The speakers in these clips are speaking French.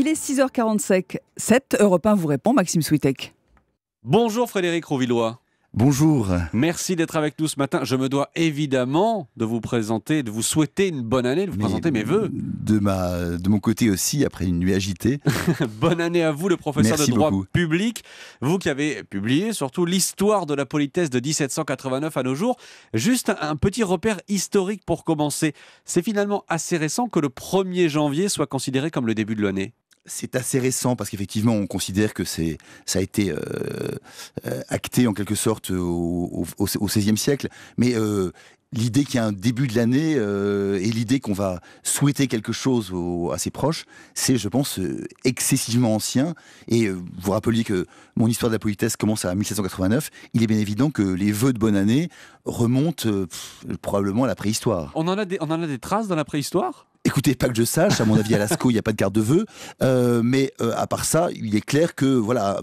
Il est 6h45. 7 Europe 1 vous répond, Maxime Switek. Bonjour Frédéric Rouvillois. Bonjour. Merci d'être avec nous ce matin. Je me dois évidemment de vous présenter, de vous souhaiter une bonne année, de vous présenter mes voeux. De, ma, de mon côté aussi, après une nuit agitée. bonne année à vous, le professeur de droit public. Vous qui avez publié surtout l'histoire de la politesse de 1789 à nos jours. Juste un petit repère historique pour commencer. C'est finalement assez récent que le 1er janvier soit considéré comme le début de l'année c'est assez récent parce qu'effectivement, on considère que c'est, ça a été euh, euh, acté en quelque sorte au, XVIe siècle. Mais euh, l'idée qu'il y a un début de l'année et l'idée qu'on va souhaiter quelque chose à ses proches, c'est, je pense, excessivement ancien. Et vous rappelez que mon histoire de la politesse commence à 1789. Il est bien évident que les vœux de bonne année remontent probablement à la préhistoire. on en a des traces dans la préhistoire Écoutez, pas que je sache, à mon avis, à Lascaux, il n'y a pas de garde-vœux. Euh, mais euh, à part ça, il est clair que, voilà,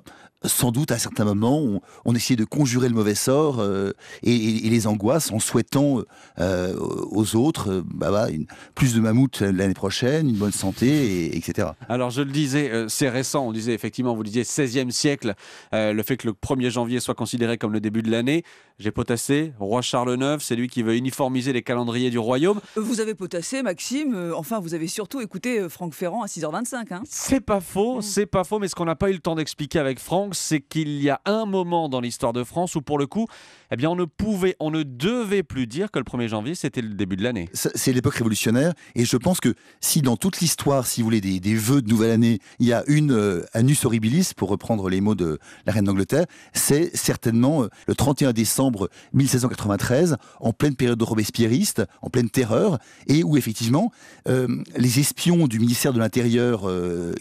sans doute à certains moments, on, essayait de conjurer le mauvais sort euh, et, les angoisses en souhaitant euh, euh, aux autres bah, bah, une, plus de mammouth l'année prochaine, une bonne santé, etc. Alors je le disais, c'est récent, on disait effectivement, vous disiez 16e siècle, le fait que le 1er janvier soit considéré comme le début de l'année, j'ai potassé, roi Charles IX, c'est lui qui veut uniformiser les calendriers du royaume. Vous avez potassé, Maxime, enfin vous avez surtout écouté Franck Ferrand à 6h25. Hein c'est pas faux, mm. c'est pas faux, mais ce qu'on n'a pas eu le temps d'expliquer avec Franck, c'est qu'il y a un moment dans l'histoire de France où, pour le coup, eh bien, on ne pouvait, on ne devait plus dire que le 1er janvier, c'était le début de l'année. C'est l'époque révolutionnaire, et je pense que si dans toute l'histoire, si vous voulez, des, vœux de nouvelle année, il y a une anus euh, annus horribilis, pour reprendre les mots de la reine d'Angleterre, c'est certainement euh, le 31 décembre 1793, en pleine période de robespierriste, en pleine terreur, et où effectivement, euh, les espions du ministère de l'Intérieur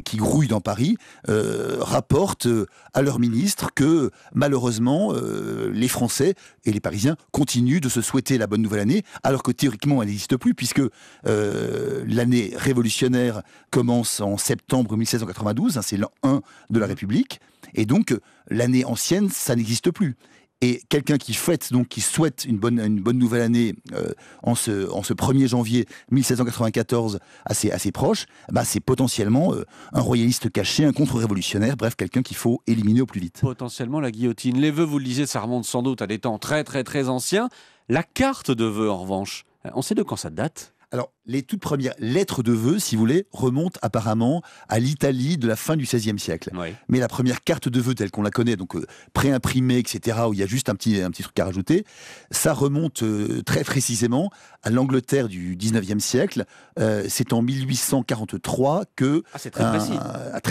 qui grouillent dans Paris rapportent à leur ministre que malheureusement euh, les Français et les Parisiens continuent de se souhaiter la bonne nouvelle année, alors que théoriquement elle n'existe plus, puisque euh, l'année révolutionnaire commence en septembre 1792, hein, c'est l'an 1 de la République, et donc l'année ancienne, ça n'existe plus. Et quelqu'un qui fête, donc qui souhaite une bonne, une bonne nouvelle année euh, en, ce, en ce 1er janvier 1794 à ses, proche, proches, bah c'est potentiellement euh, un royaliste caché, un contre-révolutionnaire, bref, quelqu'un qu'il faut éliminer au plus vite. Potentiellement la guillotine. Les vœux, vous le disiez, ça remonte sans doute à des temps très très très anciens. La carte de vœux, en revanche, on sait de quand ça date alors, les toutes premières lettres de vœux, si vous voulez, remontent apparemment à l'Italie de la fin du XVIe siècle. Mais la première carte de vœux telle qu'on la connaît, donc euh, pré-imprimée, etc., où il y a juste un petit, un petit truc à rajouter, ça remonte euh, très précisément à l'Angleterre du XIXe siècle. Euh, c'est en 1843 que... Ah, c'est très,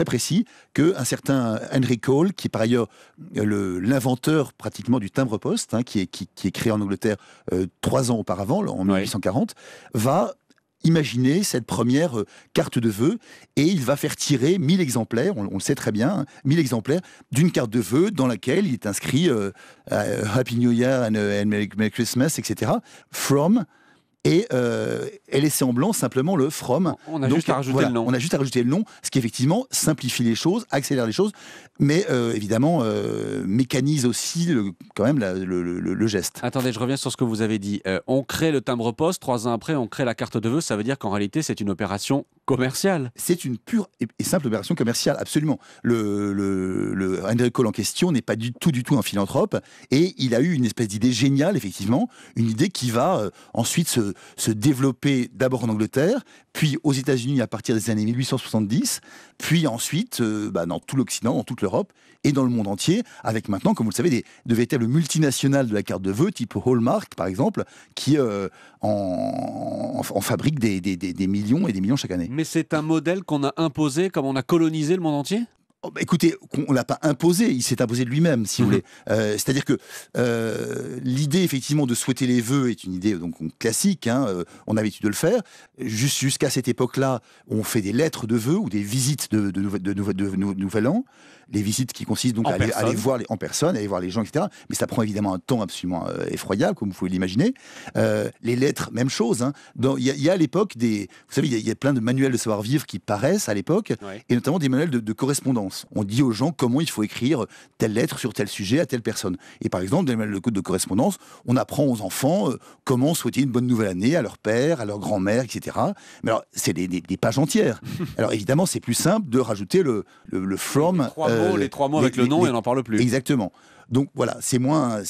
précis. que un certain Henry Cole, qui est par ailleurs l'inventeur pratiquement du timbre-poste, hein, qui, est, qui, est créé en Angleterre trois ans auparavant, en 1840, va Imaginez cette première euh, carte de vœux et il va faire tirer 1000 exemplaires, on, le sait très bien, 1000 hein, exemplaires d'une carte de vœux dans laquelle il est inscrit euh, euh, Happy New Year and Merry Christmas, etc. From et, euh, laisser en blanc simplement le from. On a juste à rajouter le nom. On a juste à rajouter le nom, ce qui effectivement simplifie les choses, accélère les choses, mais euh, évidemment euh, mécanise aussi quand même le, le, geste. Attendez, je reviens sur ce que vous avez dit. on crée le timbre poste, trois ans après, on crée la carte de vœux. Ça veut dire qu'en réalité, c'est une opération Commercial. C'est une pure et simple opération commerciale, absolument. Le, le, le Cole en question n'est pas du tout, du tout un philanthrope, et il a eu une espèce d'idée géniale, effectivement, une idée qui va euh, ensuite se, se développer d'abord en Angleterre, puis aux États-Unis à partir des années 1870, puis ensuite euh, bah, dans tout l'Occident, dans toute l'Europe et dans le monde entier, avec maintenant, comme vous le savez, des, de véritables multinationales de la carte de vœux, type Hallmark par exemple, qui euh, en, en, fabriquent des, des millions et des millions chaque année. Mais c'est un modèle qu'on a imposé comme on a colonisé le monde entier Oh, bah, écoutez, on l'a pas imposé, il s'est imposé de lui-même, si vous mhm. voulez. Euh, c'est-à-dire que euh, l'idée, effectivement, de souhaiter les vœux est une idée donc classique. Hein, euh, on a l'habitude de le faire. jusqu'à cette époque-là, on fait des lettres de vœux ou des visites de, de, nouvel an. Les visites qui consistent donc à aller, voir les, en personne, aller voir les gens, etc. Mais ça prend évidemment un temps absolument effroyable, comme vous pouvez l'imaginer. les lettres, même chose. Hein. Il y, a à l'époque des, vous savez, il y, a plein de manuels de savoir-vivre qui paraissent à l'époque, et notamment des manuels de correspondance. On dit aux gens comment il faut écrire telle lettre sur tel sujet à telle personne. Et par exemple, dans le code de correspondance, on apprend aux enfants euh, comment souhaiter une bonne nouvelle année à leur père, à leur grand-mère, etc. Mais alors, c'est des, pages entières. alors évidemment, c'est plus simple de rajouter le, from. Les trois, mots, euh, avec le nom et on n'en parle plus. Exactement. Donc voilà, c'est moins,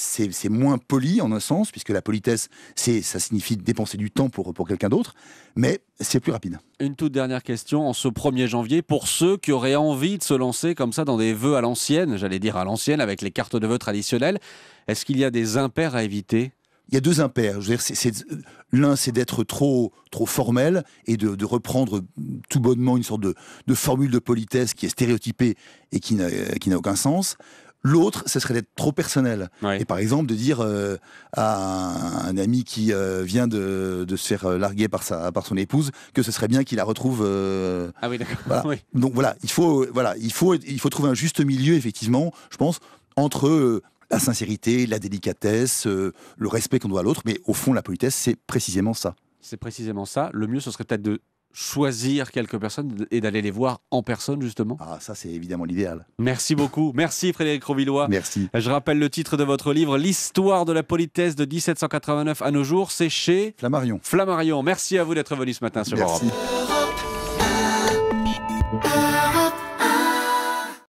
moins poli en un sens, puisque la politesse, ça signifie dépenser du temps pour, pour quelqu'un d'autre, mais c'est plus rapide. Une toute dernière question en ce 1er janvier pour ceux qui auraient envie de se lancer comme ça dans des vœux à l'ancienne, j'allais dire à l'ancienne avec les cartes de vœux traditionnelles. Est-ce qu'il y a des impairs à éviter il y a deux impairs. L'un, c'est d'être trop, trop formel et de, reprendre tout bonnement une sorte de, formule de politesse qui est stéréotypée et qui n'a aucun sens. L'autre, ce serait d'être trop personnel. Et par exemple, de dire euh, à un, ami qui euh, vient de, se faire euh, larguer par, sa, par son épouse que ce serait bien qu'il la retrouve. ah oui, d'accord. Donc voilà, il faut, voilà il, faut, il faut trouver un juste milieu, effectivement, je pense, entre la sincérité, la délicatesse, le respect qu'on doit à l'autre. Mais au fond, la politesse, c'est précisément ça. C'est précisément ça. Le mieux, ce serait peut-être de choisir quelques personnes et d'aller les voir en personne, justement Ah, ça, c'est évidemment l'idéal. Merci beaucoup. Merci, Frédéric Rovillois. Merci. Je rappelle le titre de votre livre, L'histoire de la politesse de 1789 à nos jours. C'est chez Flammarion. Flammarion. Merci à vous d'être venu ce matin sur Europe.